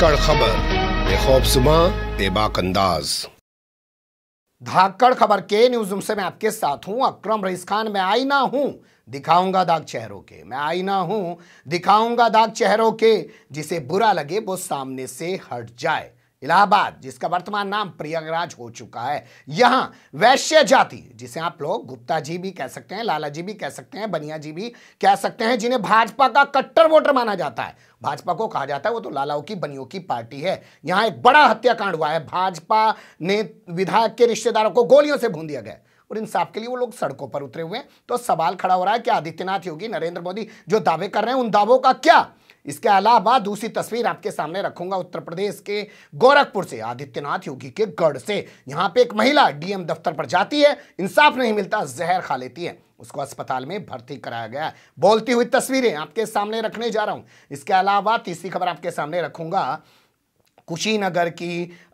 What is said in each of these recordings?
धाकड़ खबर बेखौबसुमा बेबाक अंदाज धाकड़ खबर के न्यूज रूम से मैं आपके साथ हूं अक्रम रईस खान मैं आई ना हूं दिखाऊंगा दाग चेहरों के मैं आई ना हूं दिखाऊंगा दाग चेहरों के जिसे बुरा लगे वो सामने से हट जाए इलाहाबाद जिसका वर्तमान नाम प्रयागराज हो चुका है यहाँ वैश्य जाति जिसे आप लोग गुप्ता जी भी कह सकते हैं लाला जी भी कह सकते हैं बनिया जी भी कह सकते हैं जिन्हें भाजपा का कट्टर वोटर माना जाता है भाजपा को कहा जाता है वो तो लालाओं की बनियों की पार्टी है यहाँ एक बड़ा हत्याकांड हुआ है भाजपा ने विधायक के रिश्तेदारों को गोलियों से भून दिया गया और इंसाफ के लिए वो लोग सड़कों पर उतरे हुए हैं तो सवाल खड़ा हो रहा है कि आदित्यनाथ योगी नरेंद्र मोदी जो दावे कर रहे हैं उन दावों का क्या इसके अलावा दूसरी तस्वीर आपके सामने रखूंगा उत्तर प्रदेश के गोरखपुर से आदित्यनाथ योगी के गढ़ से यहाँ पे एक महिला डीएम दफ्तर पर जाती है इंसाफ नहीं मिलता जहर खा लेती है उसको अस्पताल में भर्ती कराया गया है बोलती हुई तस्वीरें आपके सामने रखने जा रहा हूं इसके अलावा तीसरी खबर आपके सामने रखूंगा कुशीनगर की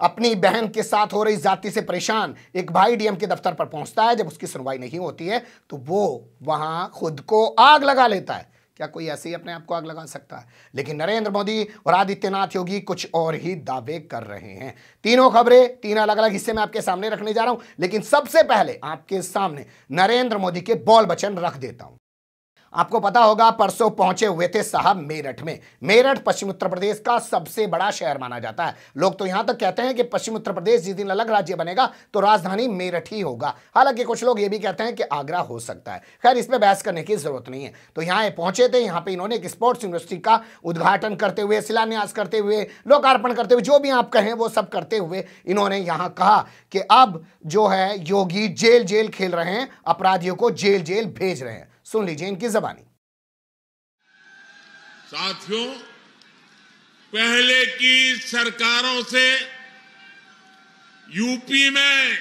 अपनी बहन के साथ हो रही जाति से परेशान एक भाई डीएम के दफ्तर पर पहुंचता है जब उसकी सुनवाई नहीं होती है तो वो वहां खुद को आग लगा लेता है क्या कोई ऐसे ही अपने आप को आग लगा सकता है लेकिन नरेंद्र मोदी और आदित्यनाथ योगी कुछ और ही दावे कर रहे हैं तीनों खबरें तीन अलग अलग हिस्से में आपके सामने रखने जा रहा हूं लेकिन सबसे पहले आपके सामने नरेंद्र मोदी के बॉल बचन रख देता हूं आपको पता होगा परसों पहुंचे हुए थे साहब मेरठ में मेरठ पश्चिम उत्तर प्रदेश का सबसे बड़ा शहर माना जाता है लोग तो यहां तक कहते हैं कि पश्चिम उत्तर प्रदेश जिस दिन अलग राज्य बनेगा तो राजधानी मेरठ ही होगा हालांकि कुछ लोग ये भी कहते हैं कि आगरा हो सकता है खैर इसमें बहस करने की जरूरत नहीं है तो यहाँ पहुंचे थे यहाँ पर इन्होंने एक स्पोर्ट्स यूनिवर्सिटी का उद्घाटन करते हुए शिलान्यास करते हुए लोकार्पण करते हुए जो भी आप कहें वो सब करते हुए इन्होंने यहाँ कहा कि अब जो है योगी जेल जेल खेल रहे हैं अपराधियों को जेल जेल भेज रहे हैं सुन लीजिए इनकी जबानी साथियों पहले की सरकारों से यूपी में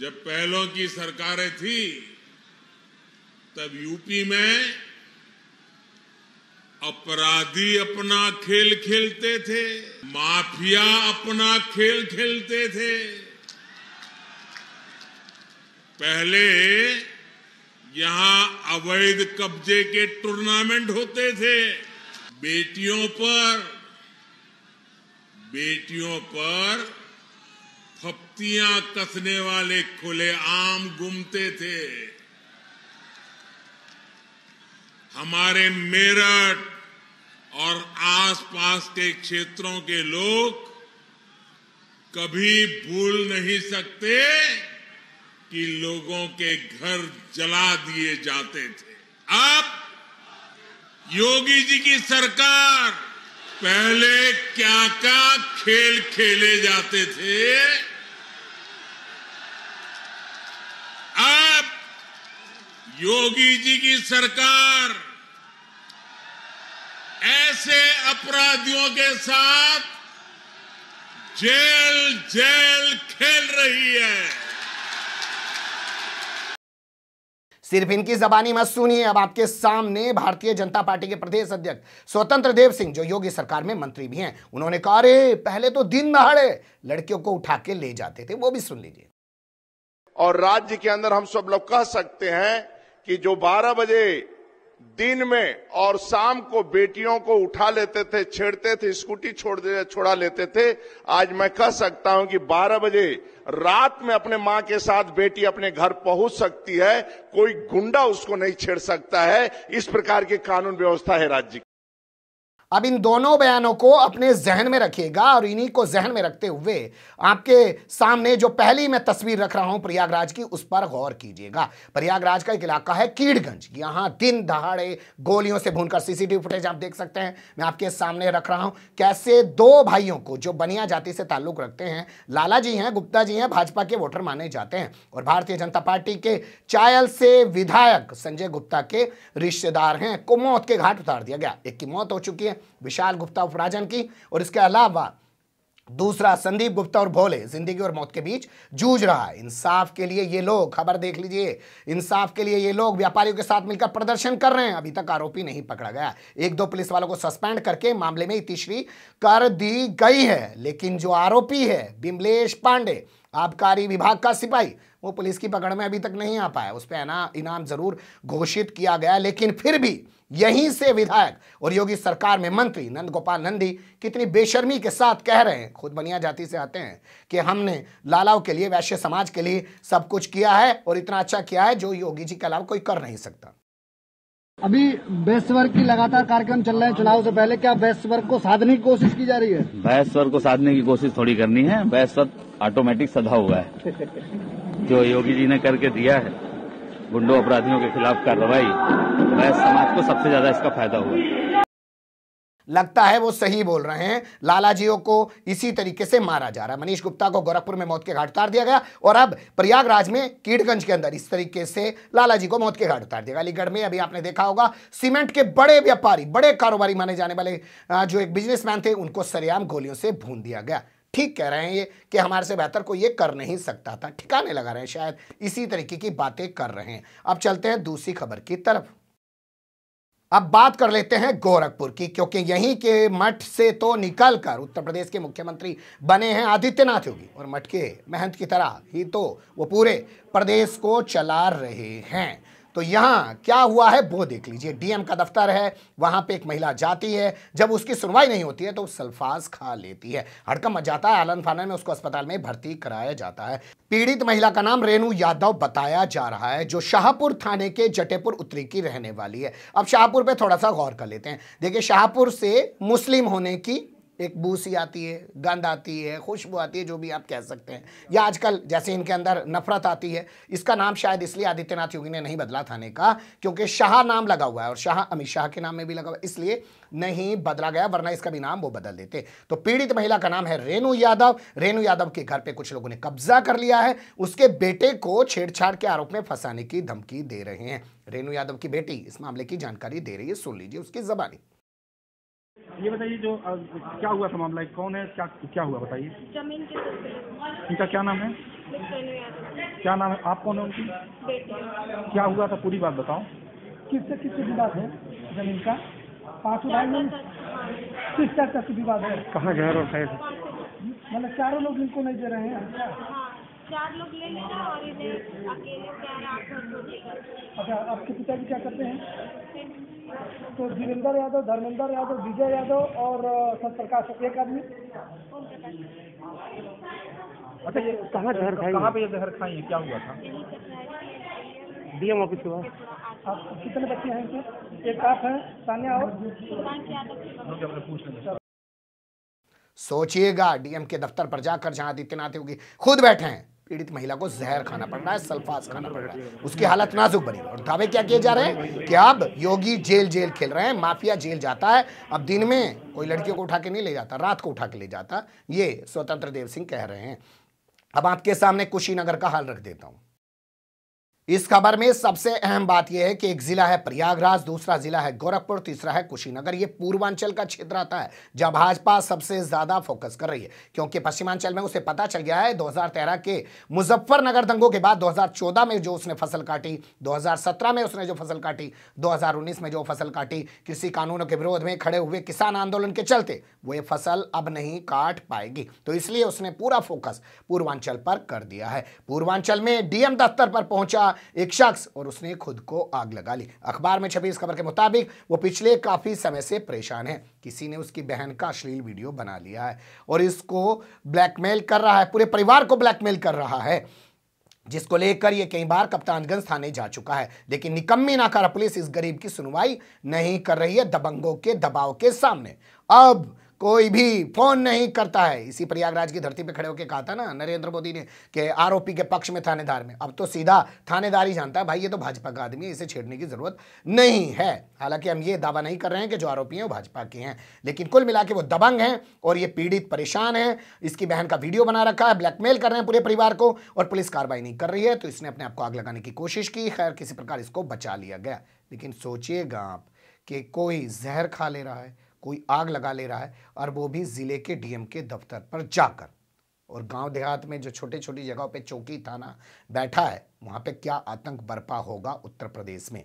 जब पहलों की सरकारें थी तब यूपी में अपराधी अपना खेल खेलते थे माफिया अपना खेल खेलते थे पहले यहां अवैध कब्जे के टूर्नामेंट होते थे बेटियों पर बेटियों पर फप्तियां कसने वाले खुले आम घूमते थे हमारे मेरठ और आसपास के क्षेत्रों के लोग कभी भूल नहीं सकते कि लोगों के घर जला दिए जाते थे अब योगी जी की सरकार पहले क्या क्या खेल खेले जाते थे अब योगी जी की सरकार ऐसे अपराधियों के साथ जेल जेल खेल रही है सिर्फ इनकी जबानी मत सुनिए अब आपके सामने भारतीय जनता पार्टी के प्रदेश अध्यक्ष स्वतंत्र देव सिंह जो योगी सरकार में मंत्री भी हैं उन्होंने कहा अरे पहले तो दिन दहाड़े लड़कियों को उठा के ले जाते थे वो भी सुन लीजिए और राज्य के अंदर हम सब लोग कह सकते हैं कि जो 12 बजे दिन में और शाम को बेटियों को उठा लेते थे छेड़ते थे स्कूटी छोड़ दे छोड़ा लेते थे आज मैं कह सकता हूं कि 12 बजे रात में अपने माँ के साथ बेटी अपने घर पहुंच सकती है कोई गुंडा उसको नहीं छेड़ सकता है इस प्रकार की कानून व्यवस्था है राज्य अब इन दोनों बयानों को अपने जहन में रखिएगा और इन्हीं को जहन में रखते हुए आपके सामने जो पहली मैं तस्वीर रख रहा हूं प्रयागराज की उस पर गौर कीजिएगा प्रयागराज का एक इलाका है कीड़गंज यहां दिन दहाड़े गोलियों से भूनकर सीसीटीवी फुटेज आप देख सकते हैं मैं आपके सामने रख रहा हूं कैसे दो भाइयों को जो बनिया जाति से ताल्लुक रखते हैं लाला जी हैं गुप्ता जी हैं भाजपा के वोटर माने जाते हैं और भारतीय जनता पार्टी के चायल से विधायक संजय गुप्ता के रिश्तेदार हैं को मौत के घाट उतार दिया गया एक की मौत हो चुकी है विशाल गुप्ता उपराजन की और इसके अलावा दूसरा संदीप गुप्ता और भोले जिंदगी और मौत के बीच जूझ रहा है इंसाफ के लिए ये लोग खबर देख लीजिए इंसाफ के लिए ये लोग व्यापारियों के साथ मिलकर प्रदर्शन कर रहे हैं अभी तक आरोपी नहीं पकड़ा गया एक दो पुलिस वालों को सस्पेंड करके मामले में इतिश्री कर दी गई है लेकिन जो आरोपी है बिमलेश पांडे आबकारी विभाग का सिपाही वो पुलिस की पकड़ में अभी तक नहीं आ पाया उस पर इनाम जरूर घोषित किया गया लेकिन फिर भी यहीं से विधायक और योगी सरकार में मंत्री नंद गोपाल नंदी कितनी बेशर्मी के साथ कह रहे हैं खुद बनिया जाति से आते हैं कि हमने लालाओं के लिए वैश्य समाज के लिए सब कुछ किया है और इतना अच्छा किया है जो योगी जी के अलावा कोई कर नहीं सकता अभी बेस्ट वर्ग की लगातार कार्यक्रम चल रहे हैं चुनाव से पहले क्या बेस्ट वर्ग को साधने की कोशिश की जा रही है बेस्ट वर्ग को साधने की कोशिश थोड़ी करनी है बेस्ट वर्ग ऑटोमेटिक सदा हुआ है जो योगी जी ने करके दिया है गुंडों अपराधियों के खिलाफ कार्रवाई वह समाज को सबसे ज्यादा इसका फायदा हुआ लगता है वो सही बोल रहे हैं लालाजियों को इसी तरीके से मारा जा रहा है मनीष गुप्ता को गोरखपुर में मौत के घाट उतार दिया गया और अब प्रयागराज में कीटगंज के अंदर इस तरीके से लालाजी को मौत के घाट उतार दिया गया अलीगढ़ में अभी आपने देखा होगा सीमेंट के बड़े व्यापारी बड़े कारोबारी माने जाने वाले जो एक बिजनेसमैन थे उनको सरेआम गोलियों से भून दिया गया ठीक कह रहे हैं ये कि हमारे से बेहतर कोई ये कर नहीं सकता था ठिकाने लगा रहे हैं शायद इसी तरीके की बातें कर रहे हैं अब चलते हैं दूसरी खबर की तरफ अब बात कर लेते हैं गोरखपुर की क्योंकि यहीं के मठ से तो निकलकर उत्तर प्रदेश के मुख्यमंत्री बने हैं आदित्यनाथ योगी और मठ के महंत की तरह ही तो वो पूरे प्रदेश को चला रहे हैं तो यहाँ क्या हुआ है वो देख लीजिए डीएम का दफ्तर है वहाँ पे एक महिला जाती है जब उसकी सुनवाई नहीं होती है तो सल्फाज खा लेती है हड़कम मच जाता है आलन फाना में उसको अस्पताल में भर्ती कराया जाता है पीड़ित महिला का नाम रेणु यादव बताया जा रहा है जो शाहपुर थाने के जटेपुर उत्तरी की रहने वाली है अब शाहपुर पे थोड़ा सा गौर कर लेते हैं देखिए शाहपुर से मुस्लिम होने की एक बूसी आती है गंद आती है खुशबू आती है जो भी आप कह सकते हैं या आजकल जैसे इनके अंदर नफरत आती है इसका नाम शायद इसलिए आदित्यनाथ योगी ने नहीं बदला थाने का क्योंकि शाह नाम लगा हुआ है और शाह अमित शाह के नाम में भी लगा हुआ है इसलिए नहीं बदला गया वरना इसका भी नाम वो बदल देते तो पीड़ित महिला का नाम है रेणु यादव रेणु यादव के घर पर कुछ लोगों ने कब्जा कर लिया है उसके बेटे को छेड़छाड़ के आरोप में फंसाने की धमकी दे रहे हैं रेणु यादव की बेटी इस मामले की जानकारी दे रही है सुन लीजिए उसकी जबानी ये बताइए जो क्या हुआ था मामला कौन है क्या क्या हुआ बताइए जमीन के इनका क्या नाम है क्या नाम है आप कौन है उनकी क्या हुआ था पूरी बात बताओ किससे किससे विवाद है जमीन का पाँच में किस तरह का विवाद है कहाँ घर और मतलब चारों लोग इनको नहीं दे रहे हैं अच्छा? हाँ, चार लोग ले ले और अकेले अच्छा आपके पिताजी क्या करते हैं तो जीवेंद्र यादव धर्मेंद्र यादव विजय यादव और सत प्रकाश एक आदमी अच्छा ये कहाँ जहर तो खाई कहाँ पे ये जहर खाई क्या हुआ था डीएम ऑफिस हुआ आप कितने बच्चे हैं इनके एक आप हैं सानिया और सोचिएगा डीएम के दफ्तर पर जाकर जहां आदित्यनाथ योगी खुद बैठे हैं पीड़ित महिला को जहर खाना पड़ रहा है सल्फास खाना पड़ रहा है उसकी हालत नाजुक बनी और दावे क्या किए जा रहे हैं कि अब योगी जेल जेल खेल रहे हैं माफिया जेल जाता है अब दिन में कोई लड़कियों को उठा के नहीं ले जाता रात को उठा के ले जाता ये स्वतंत्र देव सिंह कह रहे हैं अब आपके सामने कुशीनगर का हाल रख देता हूँ इस खबर में सबसे अहम बात यह है कि एक जिला है प्रयागराज दूसरा जिला है गोरखपुर तीसरा है कुशीनगर ये पूर्वांचल का क्षेत्र आता है जब भाजपा सबसे ज्यादा फोकस कर रही है क्योंकि पश्चिमांचल में उसे पता चल गया है 2013 के मुजफ्फरनगर दंगों के बाद 2014 में जो उसने फसल काटी 2017 में उसने जो फसल काटी दो में जो फसल काटी किसी कानूनों के विरोध में खड़े हुए किसान आंदोलन के चलते वो ये फसल अब नहीं काट पाएगी तो इसलिए उसने पूरा फोकस पूर्वांचल पर कर दिया है पूर्वांचल में डीएम दफ्तर पर पहुंचा एक शख्स और उसने खुद को आग लगा ली अखबार में छपी इस खबर के मुताबिक वो पिछले काफ़ी समय से परेशान है किसी ने उसकी बहन का अश्लील वीडियो बना लिया है और इसको ब्लैकमेल कर रहा है पूरे परिवार को ब्लैकमेल कर रहा है जिसको लेकर यह कई बार कप्तानगंज थाने जा चुका है लेकिन निकम्मी नाकारा पुलिस इस गरीब की सुनवाई नहीं कर रही है दबंगों के दबाव के सामने अब कोई भी फोन नहीं करता है इसी प्रयागराज की धरती पे खड़े होकर कहा था ना नरेंद्र मोदी ने कि आरोपी के पक्ष में थानेदार में अब तो सीधा थानेदार ही जानता है भाई ये तो भाजपा का आदमी है इसे छेड़ने की जरूरत नहीं है हालांकि हम ये दावा नहीं कर रहे हैं कि जो आरोपी हैं वो भाजपा के हैं लेकिन कुल मिला वो दबंग हैं और ये पीड़ित परेशान है इसकी बहन का वीडियो बना रखा है ब्लैकमेल कर रहे हैं पूरे परिवार को और पुलिस कार्रवाई नहीं कर रही है तो इसने अपने आप को आग लगाने की कोशिश की खैर किसी प्रकार इसको बचा लिया गया लेकिन सोचिएगा आप कि कोई जहर खा ले रहा है कोई आग लगा ले रहा है और वो भी ज़िले के डीएम के दफ्तर पर जाकर और गांव देहात में जो छोटे छोटी जगहों पे चौकी थाना बैठा है वहां पे क्या आतंक बरपा होगा उत्तर प्रदेश में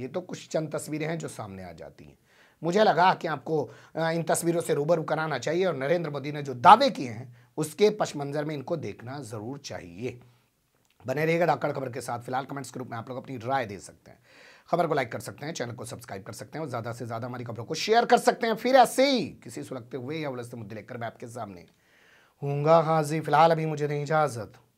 ये तो कुछ चंद तस्वीरें हैं जो सामने आ जाती हैं मुझे लगा कि आपको इन तस्वीरों से रूबरू कराना चाहिए और नरेंद्र मोदी ने जो दावे किए हैं उसके पशमंजर में इनको देखना ज़रूर चाहिए बने रहेगा डाकड़ खबर के साथ फिलहाल कमेंट्स के रूप में आप लोग अपनी राय दे सकते हैं खबर को लाइक कर सकते हैं चैनल को सब्सक्राइब कर सकते हैं और ज़्यादा से ज़्यादा हमारी खबरों को शेयर कर सकते हैं फिर ऐसे ही किसी सुलगते हुए या उलझते मुद्दे लेकर मैं आपके सामने हूँगा हाजी फिलहाल अभी मुझे नहीं इजाज़त